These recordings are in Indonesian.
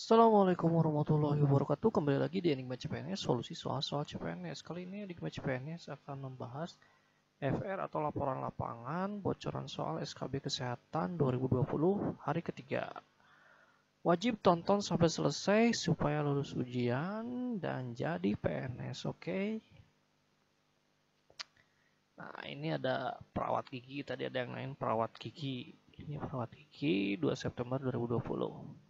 Assalamualaikum warahmatullahi wabarakatuh Kembali lagi di Enigma CPNS Solusi soal-soal CPNS Kali ini Enigma CPNS akan membahas FR atau laporan lapangan Bocoran soal SKB Kesehatan 2020 hari ketiga Wajib tonton sampai selesai Supaya lulus ujian Dan jadi PNS Oke okay? Nah ini ada perawat gigi Tadi ada yang lain perawat gigi Ini perawat gigi 2 September 2020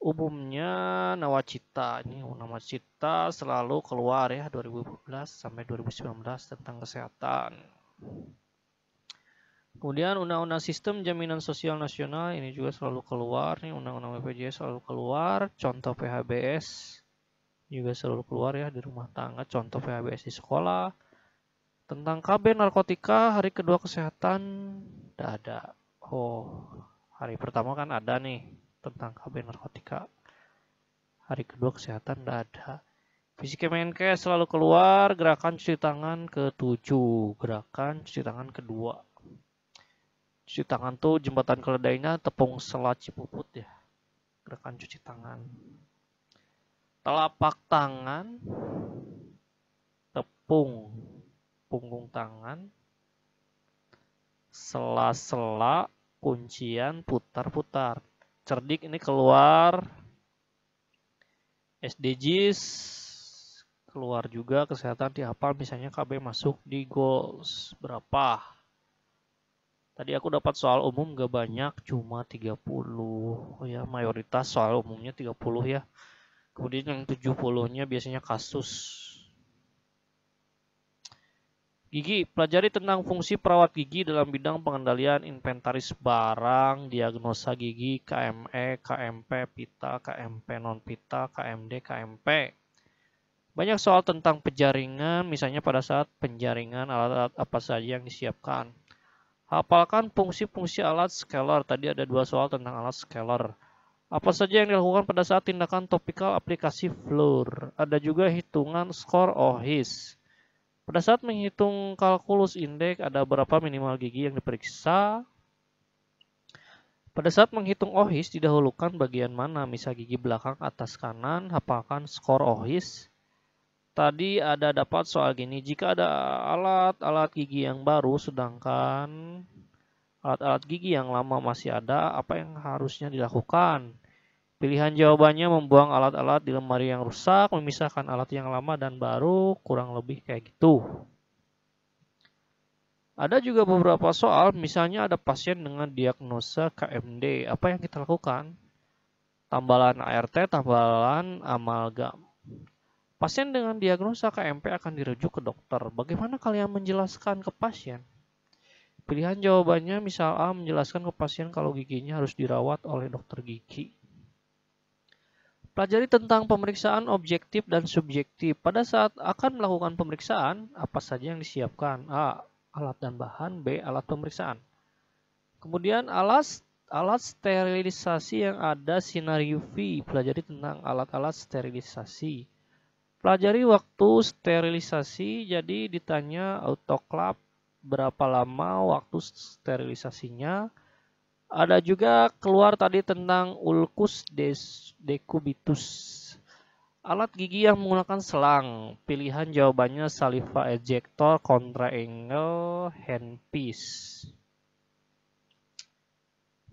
umumnya nawacita ini oh, nawacita selalu keluar ya 2012 sampai 2019 tentang kesehatan kemudian undang-undang sistem jaminan sosial nasional ini juga selalu keluar nih undang-undang BPJS selalu keluar contoh PHBS juga selalu keluar ya di rumah tangga contoh PHBS di sekolah tentang KB narkotika hari kedua kesehatan tidak ada oh hari pertama kan ada nih tentang KB narkotika. Hari kedua kesehatan tidak ada. Fisik selalu keluar gerakan cuci tangan ke tujuh gerakan cuci tangan kedua. Cuci tangan tuh jembatan keledainya tepung selaci puput ya. Gerakan cuci tangan. Telapak tangan, tepung, punggung tangan, sela-sela, kuncian, putar-putar cerdik ini keluar SDGs keluar juga kesehatan dihafal misalnya KB masuk di goals berapa tadi aku dapat soal umum gak banyak cuma 30 oh ya mayoritas soal umumnya 30 ya kemudian yang 70 nya biasanya kasus Gigi, pelajari tentang fungsi perawat gigi dalam bidang pengendalian inventaris barang, diagnosa gigi, KME, KMP, pita, KMP non-pita, KMD, KMP. Banyak soal tentang penjaringan, misalnya pada saat penjaringan alat-alat apa saja yang disiapkan. Hafalkan fungsi-fungsi alat scalar. Tadi ada dua soal tentang alat scalar. Apa saja yang dilakukan pada saat tindakan topikal aplikasi FLUR. Ada juga hitungan skor OHIS. Pada saat menghitung kalkulus indeks, ada berapa minimal gigi yang diperiksa? Pada saat menghitung OHIS, didahulukan bagian mana? Misal gigi belakang, atas, kanan, hafalkan skor OHIS. Tadi ada dapat soal gini, jika ada alat-alat gigi yang baru, sedangkan alat-alat gigi yang lama masih ada, apa yang harusnya dilakukan? Pilihan jawabannya membuang alat-alat di lemari yang rusak, memisahkan alat yang lama dan baru, kurang lebih kayak gitu. Ada juga beberapa soal, misalnya ada pasien dengan diagnosa KMD. Apa yang kita lakukan? Tambalan ART, tambalan amalgam. Pasien dengan diagnosa KMP akan dirujuk ke dokter. Bagaimana kalian menjelaskan ke pasien? Pilihan jawabannya misalnya menjelaskan ke pasien kalau giginya harus dirawat oleh dokter gigi. Pelajari tentang pemeriksaan objektif dan subjektif. Pada saat akan melakukan pemeriksaan, apa saja yang disiapkan? A. Alat dan bahan. B. Alat pemeriksaan. Kemudian alat alat sterilisasi yang ada sinar UV. Pelajari tentang alat-alat sterilisasi. Pelajari waktu sterilisasi. Jadi ditanya autoclave berapa lama waktu sterilisasinya ada juga keluar tadi tentang ulcus decubitus. Alat gigi yang menggunakan selang. Pilihan jawabannya saliva ejector, angle, handpiece.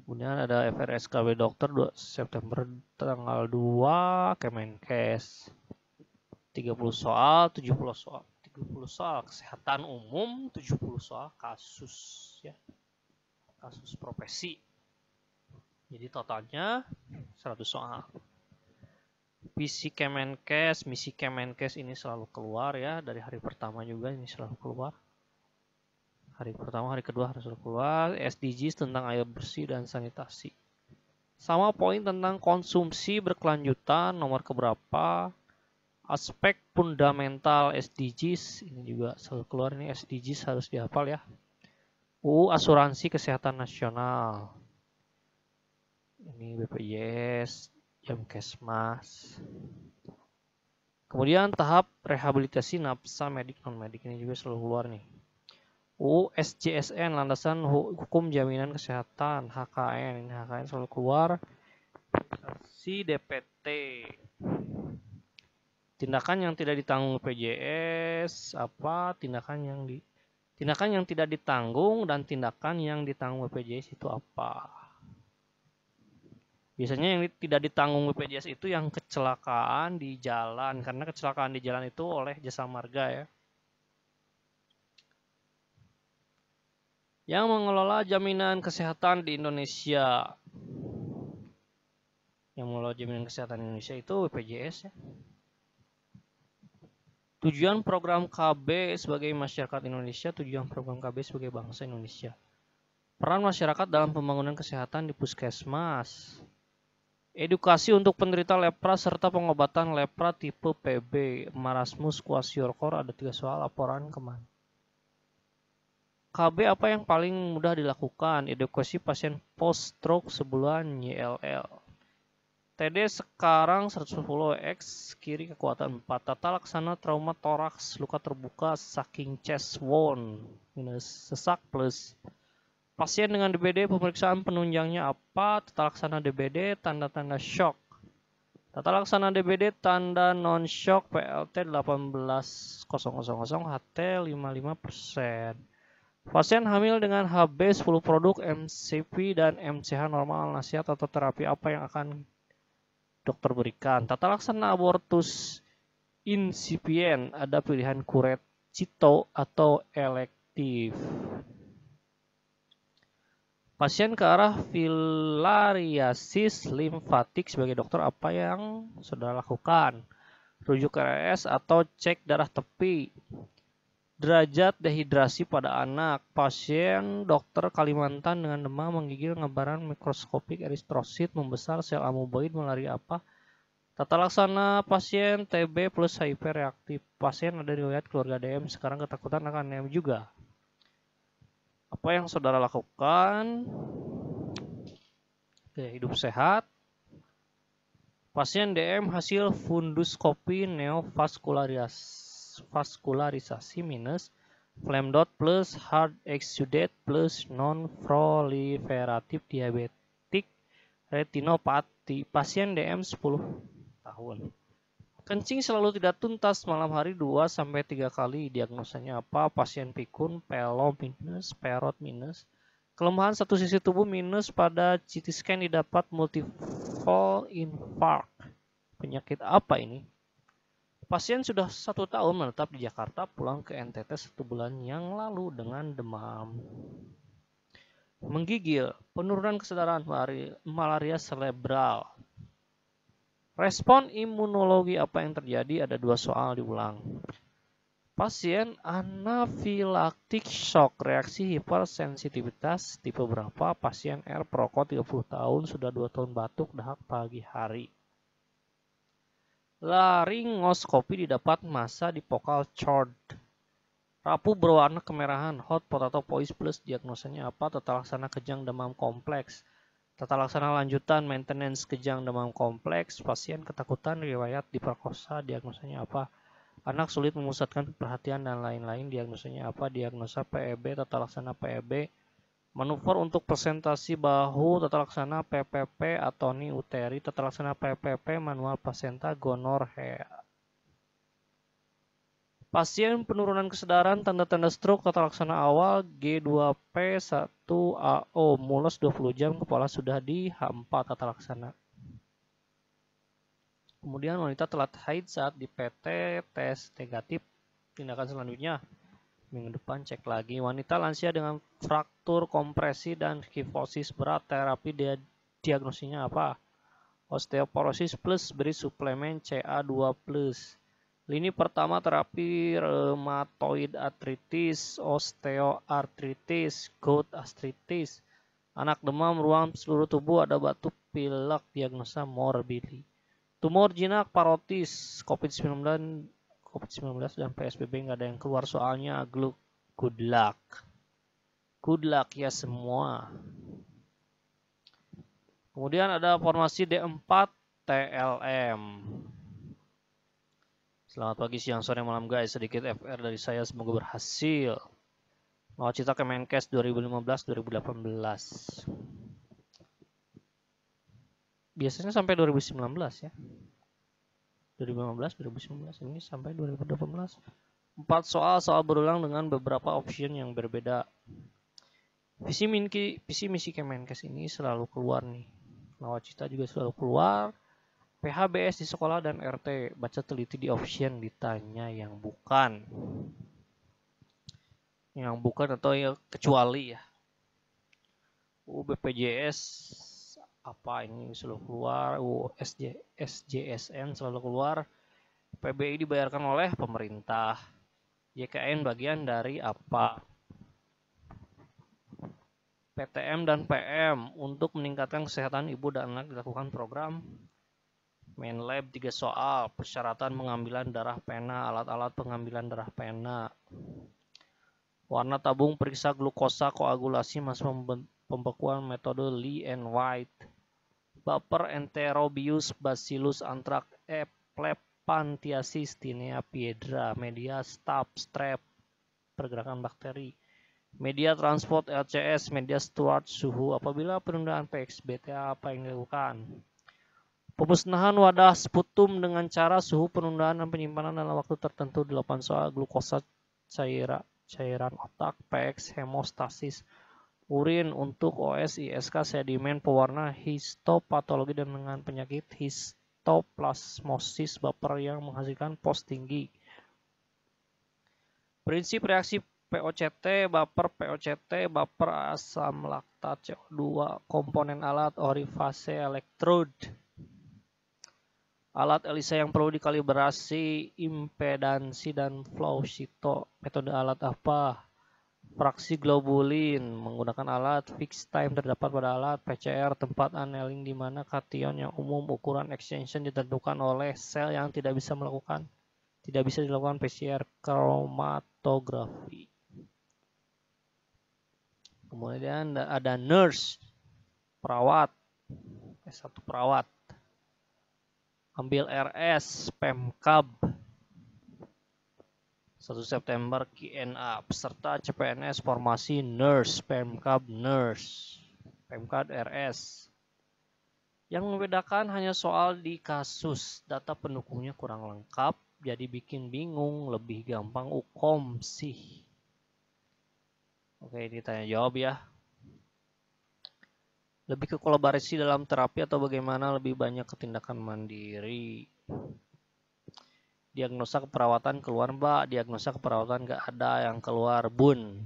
Kemudian ada FRSKB dokter 2 September tanggal 2 Kemenkes. 30 soal, 70 soal. 30 soal kesehatan umum, 70 soal kasus ya. Kasus profesi. Jadi totalnya 100 soal. Visi Kemenkes, misi Kemenkes ini selalu keluar ya dari hari pertama juga ini selalu keluar. Hari pertama, hari kedua harus selalu keluar. SDGs tentang air bersih dan sanitasi. Sama poin tentang konsumsi berkelanjutan nomor keberapa. Aspek fundamental SDGs ini juga selalu keluar ini SDGs harus dihafal ya. U asuransi kesehatan nasional ini BPJS, Jamkesmas. Kemudian tahap rehabilitasi napsa medik non medik ini juga selalu keluar nih. USJSN landasan hukum jaminan kesehatan HKN ini HKN selalu keluar. Si DPT tindakan yang tidak ditanggung BPJS apa tindakan yang di tindakan yang tidak ditanggung dan tindakan yang ditanggung BPJS itu apa Biasanya yang tidak ditanggung BPJS itu yang kecelakaan di jalan karena kecelakaan di jalan itu oleh jasa marga ya. Yang mengelola jaminan kesehatan di Indonesia. Yang mengelola jaminan kesehatan di Indonesia itu BPJS ya. Tujuan program KB sebagai masyarakat Indonesia, tujuan program KB sebagai bangsa Indonesia. Peran masyarakat dalam pembangunan kesehatan di puskesmas. Edukasi untuk penderita lepra serta pengobatan lepra tipe PB. Marasmus Kwasiorkor ada tiga soal laporan kemarin KB apa yang paling mudah dilakukan? Edukasi pasien post stroke sebulan YLL. TD sekarang 110 X kiri kekuatan 4. Tata laksana trauma toraks luka terbuka saking chest wound minus sesak plus Pasien dengan DBD pemeriksaan penunjangnya apa? Tata laksana DBD, tanda-tanda shock. Tata laksana DBD tanda non shock PLT 18.000 HT 55%. Pasien hamil dengan HB 10 produk MCP dan MCH normal nasihat atau terapi apa yang akan dokter berikan. Tata laksana abortus incipient ada pilihan kuret cito atau elektif. Pasien ke arah filariasis limfatik sebagai dokter apa yang saudara lakukan? Rujuk RS atau cek darah tepi. Derajat dehidrasi pada anak. Pasien dokter Kalimantan dengan demam menggigil ngebaran mikroskopik eritrosit membesar sel amuboid melari apa? Tata laksana pasien TB plus HIV reaktif. Pasien ada riwayat keluarga DM sekarang ketakutan akan DM juga apa yang saudara lakukan Oke, hidup sehat pasien DM hasil funduskopi kopi minus flame dot plus hard exudate plus non proliferatif diabetik retinopati pasien DM 10 tahun Kencing selalu tidak tuntas malam hari 2 sampai 3 kali. Diagnosanya apa? Pasien pikun, pelo minus, perot minus. Kelemahan satu sisi tubuh minus pada CT scan didapat multiple infarct. Penyakit apa ini? Pasien sudah satu tahun menetap di Jakarta pulang ke NTT satu bulan yang lalu dengan demam. Menggigil, penurunan kesadaran malaria, malaria selebral, Respon imunologi apa yang terjadi ada dua soal diulang. Pasien anafilaktik shock reaksi hipersensitivitas tipe berapa? Pasien R perokok 30 tahun sudah 2 tahun batuk dahak pagi hari. Laringoskopi didapat masa di vocal chord. rapuh berwarna kemerahan, hot potato poise plus diagnosanya apa? Tata laksana kejang demam kompleks Tata laksana lanjutan maintenance kejang demam kompleks, pasien ketakutan riwayat diperkosa, diagnosanya apa? Anak sulit memusatkan perhatian dan lain-lain, diagnosanya apa? Diagnosa PEB, tata laksana PEB, manuver untuk presentasi bahu, tata laksana PPP, atau atoni uteri, tata laksana PPP, manual pasienta, gonor, hea Pasien penurunan kesadaran tanda-tanda stroke kata laksana awal G2P1AO mulus 20 jam kepala sudah di H4 kata laksana. Kemudian wanita telat haid saat di PT tes negatif. Tindakan selanjutnya minggu depan cek lagi. Wanita lansia dengan fraktur kompresi dan kifosis berat terapi dia diagnosinya apa? Osteoporosis plus beri suplemen CA2 plus. Lini pertama terapi rheumatoid arthritis, osteoartritis, gout arthritis. Anak demam ruang seluruh tubuh ada batuk pilek diagnosa morbili. Tumor jinak parotis COVID-19 COVID-19 dan PSBB nggak ada yang keluar soalnya gluk good luck. Good luck ya semua. Kemudian ada formasi D4 TLM. Selamat pagi, siang, sore, malam guys. Sedikit FR dari saya, semoga berhasil. Mau Nawacita Kemenkes 2015-2018. Biasanya sampai 2019 ya. 2015-2019 ini sampai 2018. Empat soal soal berulang dengan beberapa option yang berbeda. Visi, visi misi Kemenkes ini selalu keluar nih. Nawacita juga selalu keluar PHBS di sekolah dan RT. Baca teliti di option ditanya yang bukan. Yang bukan atau yang kecuali ya. UBPJS apa ini selalu keluar, U SJSN selalu keluar. PBI dibayarkan oleh pemerintah. YKN bagian dari apa? PTM dan PM untuk meningkatkan kesehatan ibu dan anak dilakukan program Main lab 3 soal, persyaratan pengambilan darah pena, alat-alat pengambilan darah pena. Warna tabung periksa glukosa koagulasi mas pembekuan metode Lee and White. Baper enterobius bacillus antrak epilephantiasis tinea piedra, media stab strep, pergerakan bakteri. Media transport LCS, media steward suhu. Apabila penundaan PX, BTA apa yang dilakukan? Pemusnahan wadah sputum dengan cara suhu penundaan dan penyimpanan dalam waktu tertentu delapan soal glukosa cairan cairan otak, PX, hemostasis, urin untuk OS, ISK, sedimen, pewarna, histopatologi, dan dengan penyakit histoplasmosis baper yang menghasilkan pos tinggi. Prinsip reaksi POCT, baper POCT, baper asam laktat CO2, komponen alat orifase elektrode alat ELISA yang perlu dikalibrasi impedansi dan flow sito metode alat apa fraksi globulin menggunakan alat fixed time terdapat pada alat PCR tempat annealing di mana kation yang umum ukuran extension ditentukan oleh sel yang tidak bisa melakukan tidak bisa dilakukan PCR kromatografi kemudian ada nurse perawat S1 perawat ambil RS Pemkab 1 September KNA peserta CPNS formasi nurse Pemkab nurse Pemkab RS yang membedakan hanya soal di kasus data pendukungnya kurang lengkap jadi bikin bingung lebih gampang ukom sih Oke ini tanya jawab ya lebih ke kolaborasi dalam terapi atau bagaimana lebih banyak ketindakan mandiri diagnosa keperawatan keluar mbak diagnosa keperawatan gak ada yang keluar bun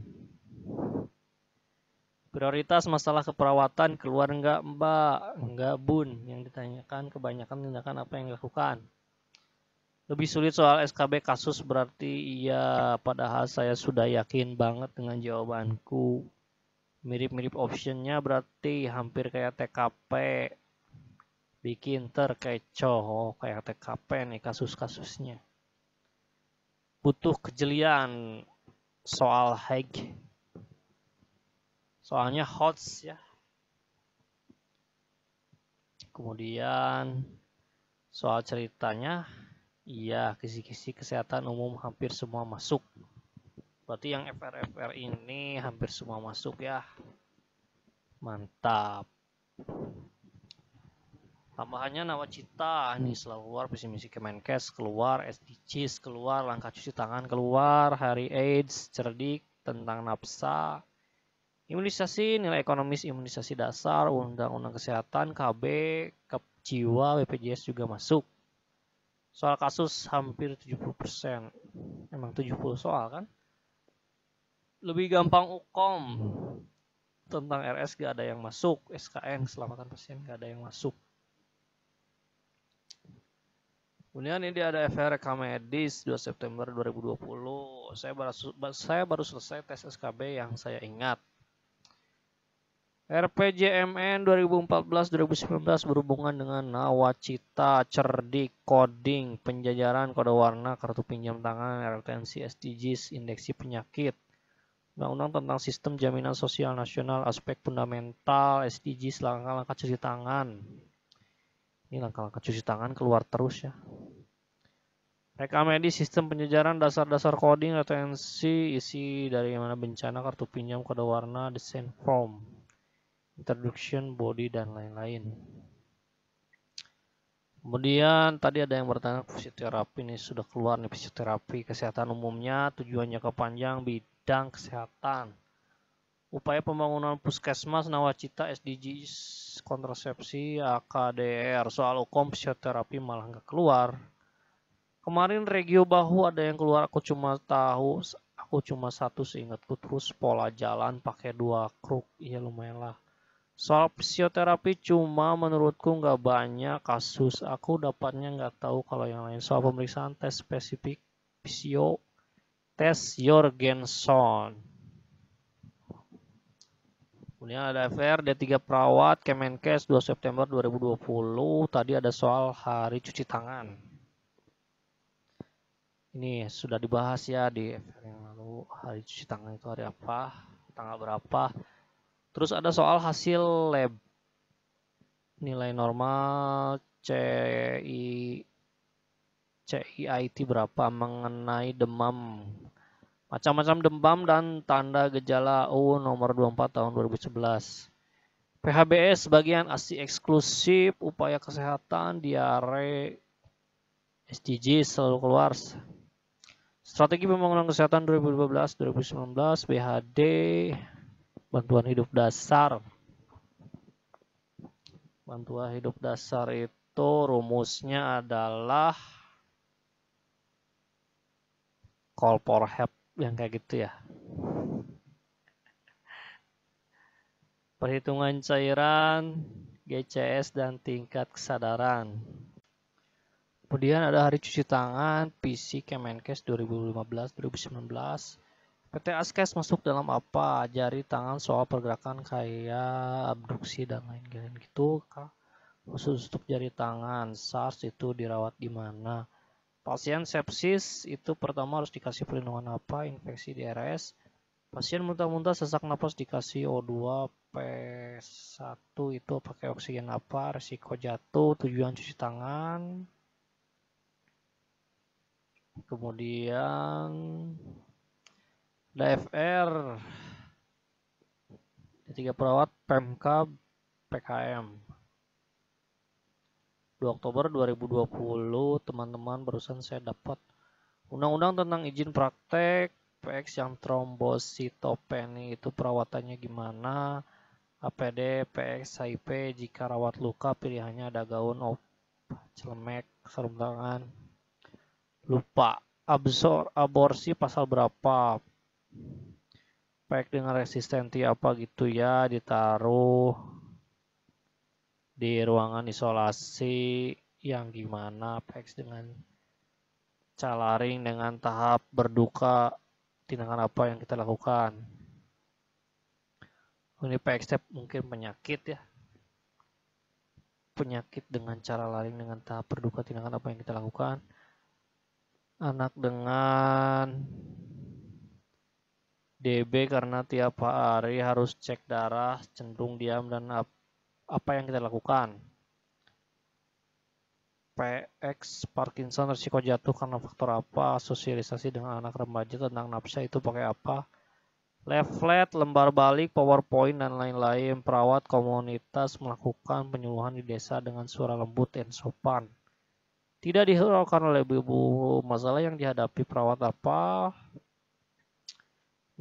prioritas masalah keperawatan keluar enggak mbak enggak bun yang ditanyakan kebanyakan tindakan apa yang dilakukan lebih sulit soal SKB kasus berarti iya padahal saya sudah yakin banget dengan jawabanku mirip-mirip optionnya berarti hampir kayak TKP bikin terkecoh oh, kayak TKP nih kasus-kasusnya butuh kejelian soal hack soalnya hot ya kemudian soal ceritanya iya kisi-kisi kesehatan umum hampir semua masuk Berarti yang FR-FR ini hampir semua masuk ya. Mantap. Tambahannya nawacita, ini selalu keluar visi misi Kemenkes keluar, SDGs keluar, langkah cuci tangan keluar, hari AIDS, cerdik, tentang nafsa, imunisasi, nilai ekonomis imunisasi dasar, undang-undang kesehatan, KB, KEP jiwa, BPJS juga masuk. Soal kasus hampir 70%. Emang 70 soal kan? lebih gampang ukom tentang RS gak ada yang masuk, SKN keselamatan pasien gak ada yang masuk. Kemudian ini ada FR medis 2 September 2020. Saya baru, saya baru selesai tes SKB yang saya ingat. RPJMN 2014-2019 berhubungan dengan nawacita, cerdik, coding, penjajaran kode warna, kartu pinjam tangan, retensi SDGs, indeksi penyakit, Undang-Undang tentang Sistem Jaminan Sosial Nasional, aspek fundamental, SDGs, langkah-langkah cuci tangan. Ini langkah-langkah cuci tangan keluar terus ya. Reka medis, sistem Penyejaran, dasar-dasar coding, retensi, isi dari mana bencana, kartu pinjam, kode warna, desain form, introduction, body, dan lain-lain. Kemudian tadi ada yang bertanya fisioterapi ini sudah keluar nih fisioterapi kesehatan umumnya tujuannya kepanjang bidang kesehatan. Upaya pembangunan puskesmas nawacita SDGs kontrasepsi AKDR soal hukum fisioterapi malah nggak keluar. Kemarin regio bahu ada yang keluar aku cuma tahu aku cuma satu seingatku terus pola jalan pakai dua kruk iya lumayan lah Soal fisioterapi cuma menurutku nggak banyak kasus. Aku dapatnya nggak tahu kalau yang lain. Soal pemeriksaan tes spesifik fisio tes Jorgensen. Kemudian ada FR D3 perawat Kemenkes 2 September 2020. Tadi ada soal hari cuci tangan. Ini sudah dibahas ya di FR yang lalu hari cuci tangan itu hari apa, tanggal berapa. Terus ada soal hasil lab. Nilai normal CI CIIT berapa mengenai demam. Macam-macam demam dan tanda gejala U nomor 24 tahun 2011. PHBS bagian ASI eksklusif, upaya kesehatan, diare, SDG selalu keluar. Strategi pembangunan kesehatan 2012-2019, BHD, bantuan hidup dasar bantuan hidup dasar itu rumusnya adalah call for help yang kayak gitu ya perhitungan cairan GCS dan tingkat kesadaran kemudian ada hari cuci tangan PC Kemenkes 2015-2019 PT Askes masuk dalam apa? Jari tangan soal pergerakan kayak abduksi dan lain-lain gitu. Khusus untuk jari tangan, SARS itu dirawat di mana? Pasien sepsis itu pertama harus dikasih perlindungan apa? Infeksi di RS. Pasien muntah-muntah sesak napas dikasih O2, P1 itu pakai oksigen apa? resiko jatuh, tujuan cuci tangan. Kemudian DFR D3 Perawat PMK PKM 2 Oktober 2020 teman-teman barusan saya dapat undang-undang tentang izin praktek PX yang trombositopeni itu perawatannya gimana APD PX HIP jika rawat luka pilihannya ada gaun op celemek sarung tangan lupa absor aborsi pasal berapa pack dengan resistensi apa gitu ya ditaruh di ruangan isolasi yang gimana pack dengan calaring dengan tahap berduka tindakan apa yang kita lakukan ini pack step mungkin penyakit ya penyakit dengan cara laring dengan tahap berduka tindakan apa yang kita lakukan anak dengan DB karena tiap hari harus cek darah, cenderung diam dan ap apa yang kita lakukan. PX Parkinson risiko jatuh karena faktor apa? Sosialisasi dengan anak remaja tentang nafsa itu pakai apa? Leaflet, lembar balik, PowerPoint dan lain-lain. Perawat komunitas melakukan penyuluhan di desa dengan suara lembut dan sopan. Tidak dihiraukan oleh ibu-ibu masalah yang dihadapi perawat apa?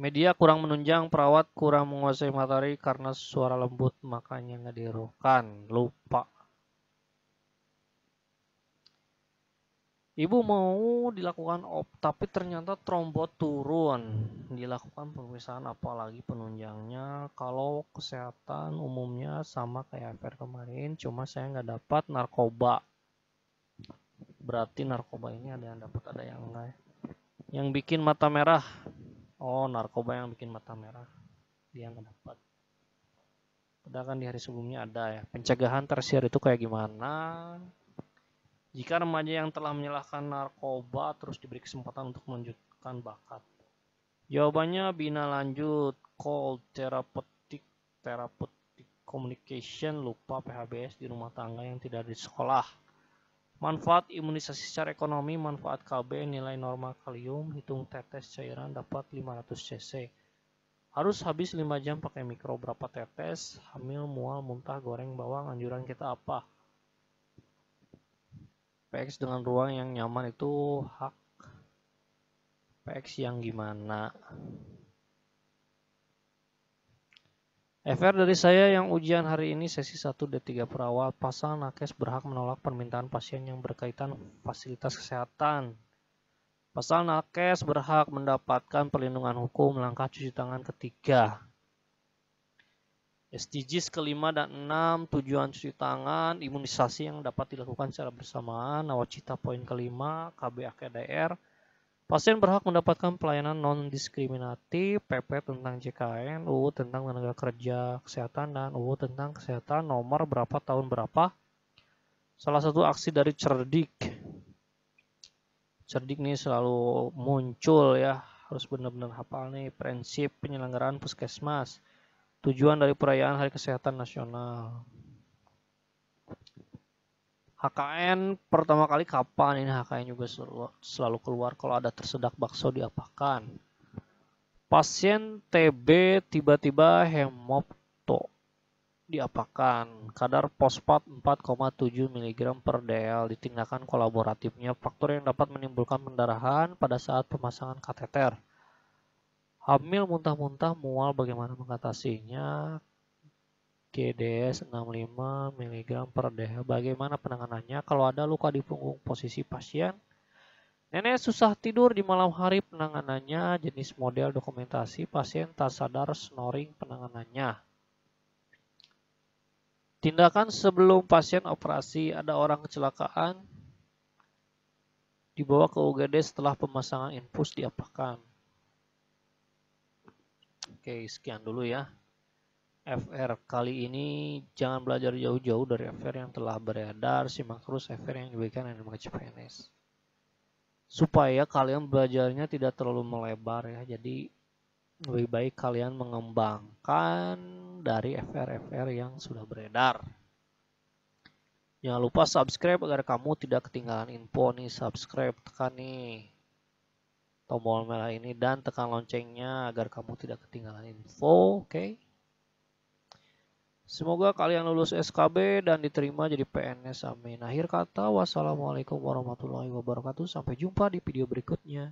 Media kurang menunjang, perawat kurang menguasai materi karena suara lembut, makanya nggak dirukan. Lupa. Ibu mau dilakukan op, tapi ternyata trombot turun. Dilakukan pemeriksaan apalagi penunjangnya. Kalau kesehatan umumnya sama kayak FR kemarin, cuma saya nggak dapat narkoba. Berarti narkoba ini ada yang dapat, ada yang enggak. Ya? Yang bikin mata merah Oh, narkoba yang bikin mata merah. Dia nggak dapat. kan di hari sebelumnya ada ya. Pencegahan tersier itu kayak gimana? Jika remaja yang telah menyalahkan narkoba terus diberi kesempatan untuk melanjutkan bakat. Jawabannya bina lanjut call, therapeutic therapeutic communication lupa PHBS di rumah tangga yang tidak di sekolah Manfaat imunisasi secara ekonomi, manfaat KB nilai normal kalium, hitung tetes cairan dapat 500 cc. Harus habis 5 jam pakai mikro berapa tetes, hamil, mual, muntah, goreng, bawang, anjuran kita apa? PX dengan ruang yang nyaman itu hak PX yang gimana? FR dari saya yang ujian hari ini sesi 1 D3 perawat pasal nakes berhak menolak permintaan pasien yang berkaitan fasilitas kesehatan. Pasal nakes berhak mendapatkan perlindungan hukum langkah cuci tangan ketiga. SDGs kelima dan enam, tujuan cuci tangan, imunisasi yang dapat dilakukan secara bersamaan, nawacita poin kelima, KB AKDR, Pasien berhak mendapatkan pelayanan non-diskriminatif, PP tentang JKN, UU tentang tenaga kerja kesehatan, dan UU tentang kesehatan nomor berapa tahun berapa. Salah satu aksi dari cerdik. Cerdik ini selalu muncul ya, harus benar-benar hafal nih prinsip penyelenggaraan puskesmas. Tujuan dari perayaan Hari Kesehatan Nasional. HKN pertama kali kapan ini HKN juga selalu, selalu keluar kalau ada tersedak bakso diapakan. Pasien TB tiba-tiba hemopto diapakan. Kadar pospat 4,7 mg per dl ditindakan kolaboratifnya faktor yang dapat menimbulkan pendarahan pada saat pemasangan kateter. Hamil muntah-muntah mual bagaimana mengatasinya? GDS 65 mg per deh. Bagaimana penanganannya? Kalau ada luka di punggung posisi pasien, nenek susah tidur di malam hari penanganannya, jenis model dokumentasi pasien tak sadar snoring penanganannya. Tindakan sebelum pasien operasi ada orang kecelakaan, dibawa ke UGD setelah pemasangan infus diapakan. Oke, sekian dulu ya. FR kali ini jangan belajar jauh-jauh dari FR yang telah beredar, simak terus FR yang diberikan NMH PNS. Supaya kalian belajarnya tidak terlalu melebar ya, jadi lebih baik kalian mengembangkan dari FR-FR yang sudah beredar. Jangan lupa subscribe agar kamu tidak ketinggalan info nih, subscribe tekan nih tombol merah ini dan tekan loncengnya agar kamu tidak ketinggalan info, oke? Okay? Semoga kalian lulus SKB dan diterima jadi PNS. Amin. Akhir kata, wassalamualaikum warahmatullahi wabarakatuh. Sampai jumpa di video berikutnya.